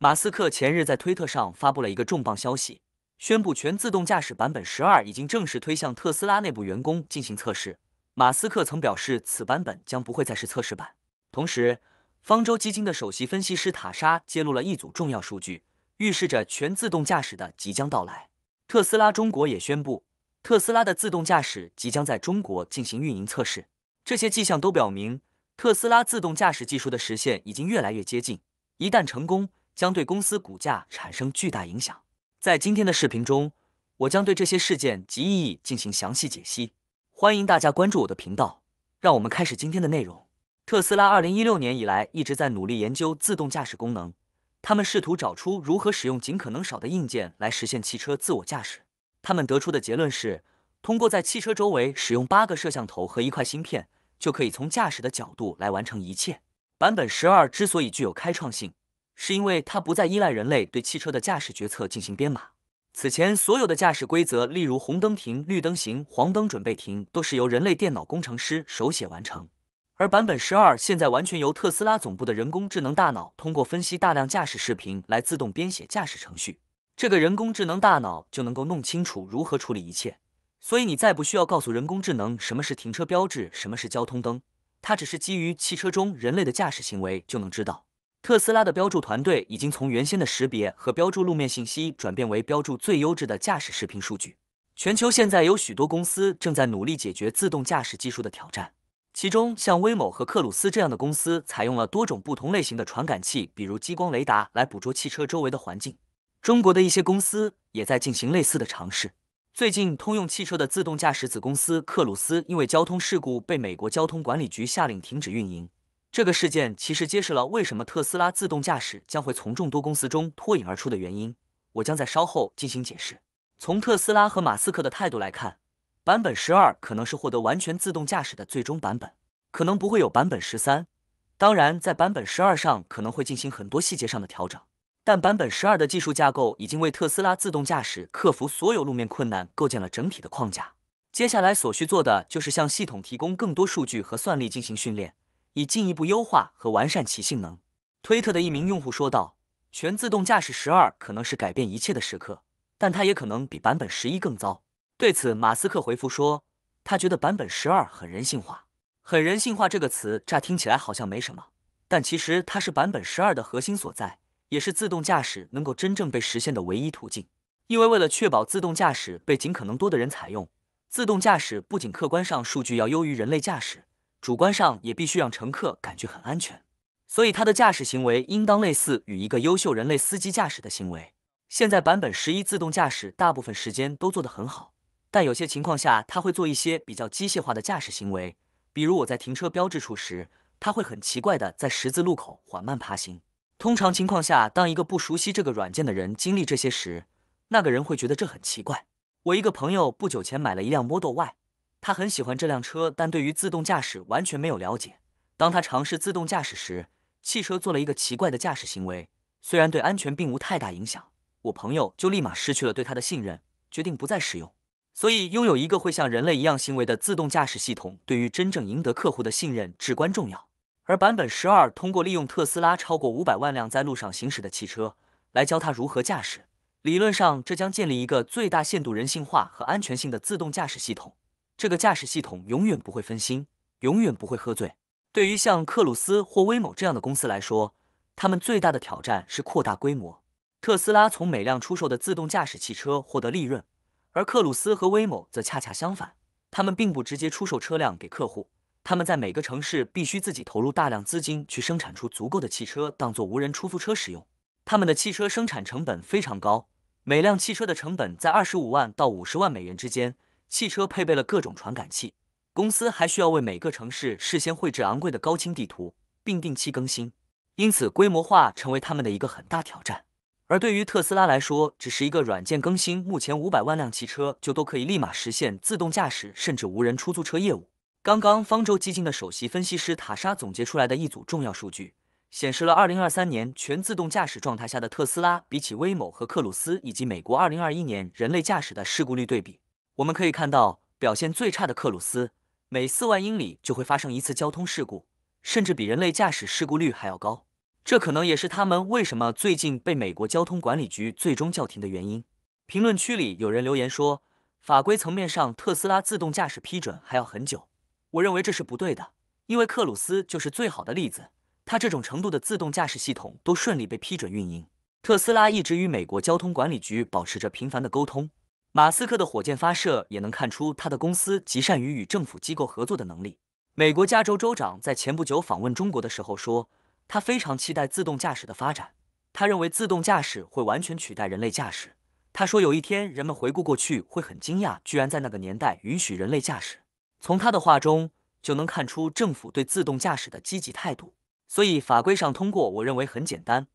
马斯克前日在推特上发布了一个重磅消息，宣布全自动驾驶版本十二已经正式推向特斯拉内部员工进行测试。马斯克曾表示，此版本将不会再是测试版。同时，方舟基金的首席分析师塔莎揭露了一组重要数据，预示着全自动驾驶的即将到来。特斯拉中国也宣布，特斯拉的自动驾驶即将在中国进行运营测试。这些迹象都表明，特斯拉自动驾驶技术的实现已经越来越接近。一旦成功，将对公司股价产生巨大影响。在今天的视频中，我将对这些事件及意义进行详细解析。欢迎大家关注我的频道，让我们开始今天的内容。特斯拉二零一六年以来一直在努力研究自动驾驶功能。他们试图找出如何使用尽可能少的硬件来实现汽车自我驾驶。他们得出的结论是，通过在汽车周围使用八个摄像头和一块芯片，就可以从驾驶的角度来完成一切。版本十二之所以具有开创性。是因为它不再依赖人类对汽车的驾驶决策进行编码。此前，所有的驾驶规则，例如红灯停、绿灯行、黄灯准备停，都是由人类电脑工程师手写完成。而版本十二现在完全由特斯拉总部的人工智能大脑通过分析大量驾驶视频来自动编写驾驶程序。这个人工智能大脑就能够弄清楚如何处理一切。所以，你再不需要告诉人工智能什么是停车标志，什么是交通灯，它只是基于汽车中人类的驾驶行为就能知道。特斯拉的标注团队已经从原先的识别和标注路面信息，转变为标注最优质的驾驶视频数据。全球现在有许多公司正在努力解决自动驾驶技术的挑战，其中像威某和克鲁斯这样的公司，采用了多种不同类型的传感器，比如激光雷达，来捕捉汽车周围的环境。中国的一些公司也在进行类似的尝试。最近，通用汽车的自动驾驶子公司克鲁斯因为交通事故，被美国交通管理局下令停止运营。这个事件其实揭示了为什么特斯拉自动驾驶将会从众多公司中脱颖而出的原因。我将在稍后进行解释。从特斯拉和马斯克的态度来看，版本十二可能是获得完全自动驾驶的最终版本，可能不会有版本十三。当然，在版本十二上可能会进行很多细节上的调整，但版本十二的技术架构已经为特斯拉自动驾驶克服所有路面困难构建了整体的框架。接下来所需做的就是向系统提供更多数据和算力进行训练。以进一步优化和完善其性能。推特的一名用户说道：“全自动驾驶十二可能是改变一切的时刻，但它也可能比版本十一更糟。”对此，马斯克回复说：“他觉得版本十二很人性化。”很人性化这个词乍听起来好像没什么，但其实它是版本十二的核心所在，也是自动驾驶能够真正被实现的唯一途径。因为为了确保自动驾驶被尽可能多的人采用，自动驾驶不仅客观上数据要优于人类驾驶。主观上也必须让乘客感觉很安全，所以他的驾驶行为应当类似与一个优秀人类司机驾驶的行为。现在版本十一自动驾驶大部分时间都做得很好，但有些情况下他会做一些比较机械化的驾驶行为，比如我在停车标志处时，他会很奇怪的在十字路口缓慢爬行。通常情况下，当一个不熟悉这个软件的人经历这些时，那个人会觉得这很奇怪。我一个朋友不久前买了一辆 Model Y。他很喜欢这辆车，但对于自动驾驶完全没有了解。当他尝试自动驾驶时，汽车做了一个奇怪的驾驶行为，虽然对安全并无太大影响，我朋友就立马失去了对他的信任，决定不再使用。所以，拥有一个会像人类一样行为的自动驾驶系统，对于真正赢得客户的信任至关重要。而版本十二通过利用特斯拉超过五百万辆在路上行驶的汽车来教他如何驾驶，理论上这将建立一个最大限度人性化和安全性的自动驾驶系统。这个驾驶系统永远不会分心，永远不会喝醉。对于像克鲁斯或威某这样的公司来说，他们最大的挑战是扩大规模。特斯拉从每辆出售的自动驾驶汽车获得利润，而克鲁斯和威某则恰恰相反。他们并不直接出售车辆给客户，他们在每个城市必须自己投入大量资金去生产出足够的汽车，当做无人出租车使用。他们的汽车生产成本非常高，每辆汽车的成本在二十五万到五十万美元之间。汽车配备了各种传感器，公司还需要为每个城市事先绘制昂贵的高清地图，并定期更新。因此，规模化成为他们的一个很大挑战。而对于特斯拉来说，只是一个软件更新，目前五百万辆汽车就都可以立马实现自动驾驶，甚至无人出租车业务。刚刚方舟基金的首席分析师塔莎总结出来的一组重要数据显示了，二零二三年全自动驾驶状态下的特斯拉，比起威某和克鲁斯以及美国二零二一年人类驾驶的事故率对比。我们可以看到，表现最差的克鲁斯每四万英里就会发生一次交通事故，甚至比人类驾驶事故率还要高。这可能也是他们为什么最近被美国交通管理局最终叫停的原因。评论区里有人留言说，法规层面上特斯拉自动驾驶批准还要很久。我认为这是不对的，因为克鲁斯就是最好的例子，他这种程度的自动驾驶系统都顺利被批准运营。特斯拉一直与美国交通管理局保持着频繁的沟通。马斯克的火箭发射也能看出他的公司极善于与政府机构合作的能力。美国加州州长在前不久访问中国的时候说，他非常期待自动驾驶的发展。他认为自动驾驶会完全取代人类驾驶。他说，有一天人们回顾过去会很惊讶，居然在那个年代允许人类驾驶。从他的话中就能看出政府对自动驾驶的积极态度。所以法规上通过，我认为很简单。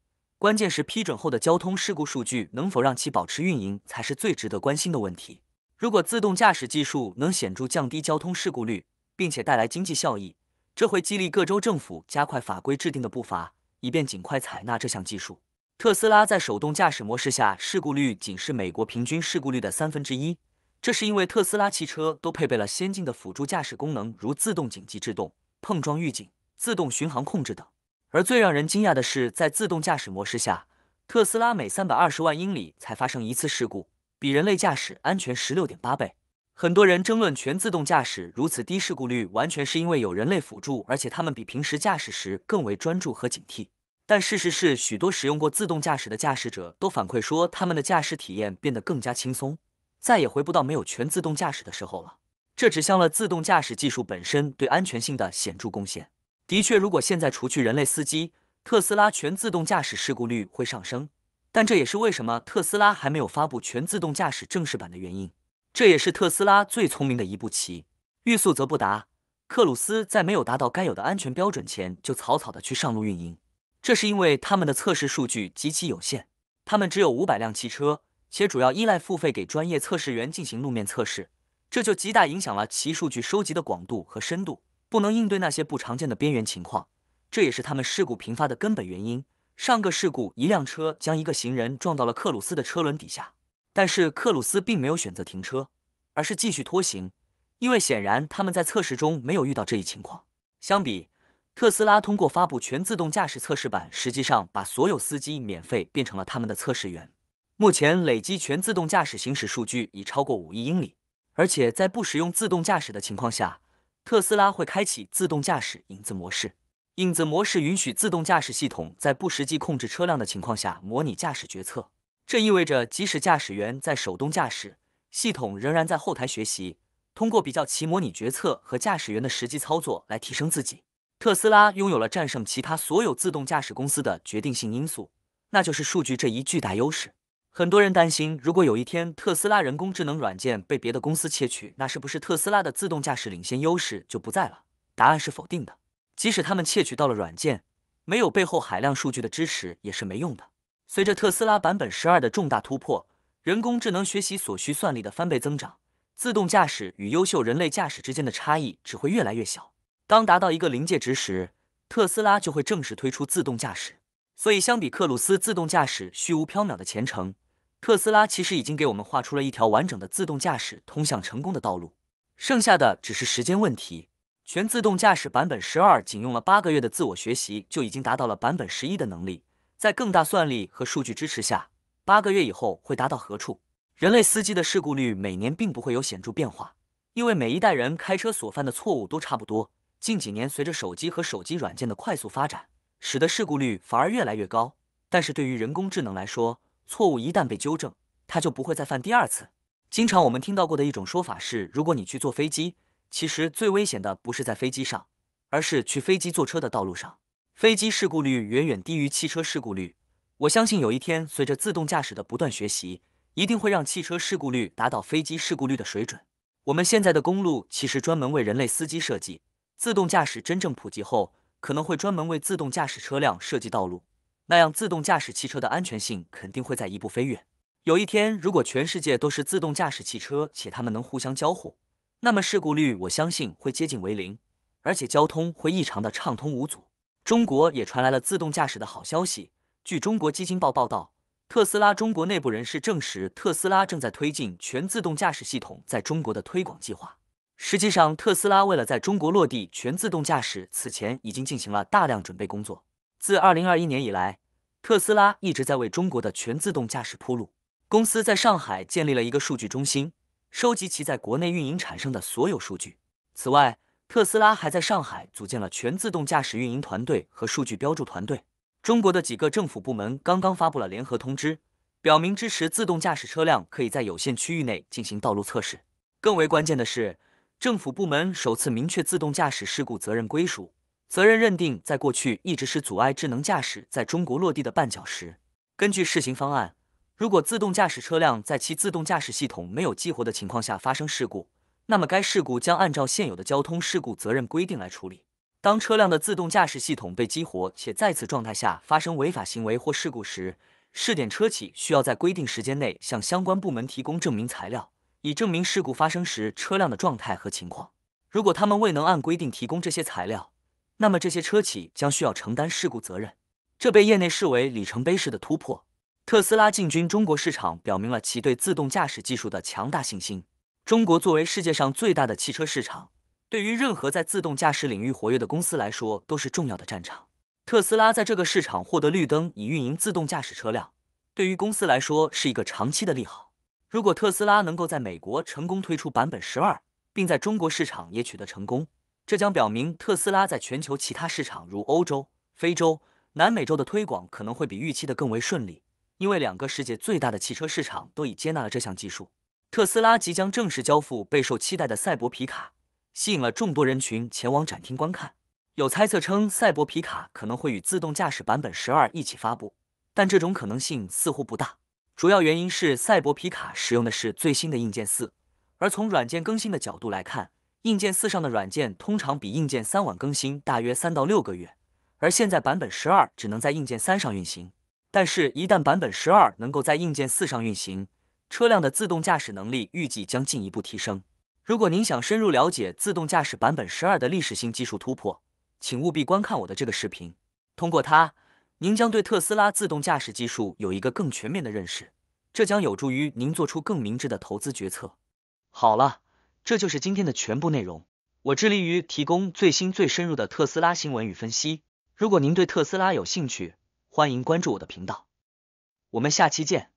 关键是批准后的交通事故数据能否让其保持运营，才是最值得关心的问题。如果自动驾驶技术能显著降低交通事故率，并且带来经济效益，这会激励各州政府加快法规制定的步伐，以便尽快采纳这项技术。特斯拉在手动驾驶模式下事故率仅是美国平均事故率的三分之一，这是因为特斯拉汽车都配备了先进的辅助驾驶功能，如自动紧急制动、碰撞预警、自动巡航控制等。而最让人惊讶的是，在自动驾驶模式下，特斯拉每三百二十万英里才发生一次事故，比人类驾驶安全十六点八倍。很多人争论，全自动驾驶如此低事故率，完全是因为有人类辅助，而且他们比平时驾驶时更为专注和警惕。但事实是，许多使用过自动驾驶的驾驶者都反馈说，他们的驾驶体验变得更加轻松，再也回不到没有全自动驾驶的时候了。这指向了自动驾驶技术本身对安全性的显著贡献。的确，如果现在除去人类司机，特斯拉全自动驾驶事故率会上升。但这也是为什么特斯拉还没有发布全自动驾驶正式版的原因。这也是特斯拉最聪明的一步棋。欲速则不达，克鲁斯在没有达到该有的安全标准前就草草的去上路运营，这是因为他们的测试数据极其有限，他们只有五百辆汽车，且主要依赖付费给专业测试员进行路面测试，这就极大影响了其数据收集的广度和深度。不能应对那些不常见的边缘情况，这也是他们事故频发的根本原因。上个事故，一辆车将一个行人撞到了克鲁斯的车轮底下，但是克鲁斯并没有选择停车，而是继续拖行，因为显然他们在测试中没有遇到这一情况。相比，特斯拉通过发布全自动驾驶测试版，实际上把所有司机免费变成了他们的测试员。目前累积全自动驾驶行驶数据已超过五亿英里，而且在不使用自动驾驶的情况下。特斯拉会开启自动驾驶影子模式。影子模式允许自动驾驶系统在不实际控制车辆的情况下模拟驾驶决策。这意味着，即使驾驶员在手动驾驶，系统仍然在后台学习，通过比较其模拟决策和驾驶员的实际操作来提升自己。特斯拉拥有了战胜其他所有自动驾驶公司的决定性因素，那就是数据这一巨大优势。很多人担心，如果有一天特斯拉人工智能软件被别的公司窃取，那是不是特斯拉的自动驾驶领先优势就不在了？答案是否定的。即使他们窃取到了软件，没有背后海量数据的支持也是没用的。随着特斯拉版本十二的重大突破，人工智能学习所需算力的翻倍增长，自动驾驶与优秀人类驾驶之间的差异只会越来越小。当达到一个临界值时，特斯拉就会正式推出自动驾驶。所以，相比克鲁斯自动驾驶虚无缥缈的前程，特斯拉其实已经给我们画出了一条完整的自动驾驶通向成功的道路，剩下的只是时间问题。全自动驾驶版本十二仅用了八个月的自我学习，就已经达到了版本十一的能力。在更大算力和数据支持下，八个月以后会达到何处？人类司机的事故率每年并不会有显著变化，因为每一代人开车所犯的错误都差不多。近几年，随着手机和手机软件的快速发展，使得事故率反而越来越高。但是对于人工智能来说，错误一旦被纠正，他就不会再犯第二次。经常我们听到过的一种说法是，如果你去坐飞机，其实最危险的不是在飞机上，而是去飞机坐车的道路上。飞机事故率远远低于汽车事故率。我相信有一天，随着自动驾驶的不断学习，一定会让汽车事故率达到飞机事故率的水准。我们现在的公路其实专门为人类司机设计，自动驾驶真正普及后，可能会专门为自动驾驶车辆设计道路。那样，自动驾驶汽车的安全性肯定会在一步飞跃。有一天，如果全世界都是自动驾驶汽车，且它们能互相交互，那么事故率我相信会接近为零，而且交通会异常的畅通无阻。中国也传来了自动驾驶的好消息。据中国基金报报道，特斯拉中国内部人士证实，特斯拉正在推进全自动驾驶系统在中国的推广计划。实际上，特斯拉为了在中国落地全自动驾驶，此前已经进行了大量准备工作。自2021年以来，特斯拉一直在为中国的全自动驾驶铺路。公司在上海建立了一个数据中心，收集其在国内运营产生的所有数据。此外，特斯拉还在上海组建了全自动驾驶运营团队和数据标注团队。中国的几个政府部门刚刚发布了联合通知，表明支持自动驾驶车辆可以在有限区域内进行道路测试。更为关键的是，政府部门首次明确自动驾驶事故责任归属。责任认定在过去一直是阻碍智能驾驶在中国落地的绊脚石。根据试行方案，如果自动驾驶车辆在其自动驾驶系统没有激活的情况下发生事故，那么该事故将按照现有的交通事故责任规定来处理。当车辆的自动驾驶系统被激活且在此状态下发生违法行为或事故时，试点车企需要在规定时间内向相关部门提供证明材料，以证明事故发生时车辆的状态和情况。如果他们未能按规定提供这些材料，那么这些车企将需要承担事故责任，这被业内视为里程碑式的突破。特斯拉进军中国市场，表明了其对自动驾驶技术的强大信心。中国作为世界上最大的汽车市场，对于任何在自动驾驶领域活跃的公司来说都是重要的战场。特斯拉在这个市场获得绿灯，以运营自动驾驶车辆，对于公司来说是一个长期的利好。如果特斯拉能够在美国成功推出版本十二，并在中国市场也取得成功，这将表明特斯拉在全球其他市场，如欧洲、非洲、南美洲的推广可能会比预期的更为顺利，因为两个世界最大的汽车市场都已接纳了这项技术。特斯拉即将正式交付备受期待的赛博皮卡，吸引了众多人群前往展厅观看。有猜测称，赛博皮卡可能会与自动驾驶版本十二一起发布，但这种可能性似乎不大，主要原因是赛博皮卡使用的是最新的硬件四，而从软件更新的角度来看。硬件四上的软件通常比硬件三晚更新大约三到六个月，而现在版本十二只能在硬件三上运行。但是，一旦版本十二能够在硬件四上运行，车辆的自动驾驶能力预计将进一步提升。如果您想深入了解自动驾驶版本十二的历史性技术突破，请务必观看我的这个视频。通过它，您将对特斯拉自动驾驶技术有一个更全面的认识，这将有助于您做出更明智的投资决策。好了。这就是今天的全部内容。我致力于提供最新、最深入的特斯拉新闻与分析。如果您对特斯拉有兴趣，欢迎关注我的频道。我们下期见。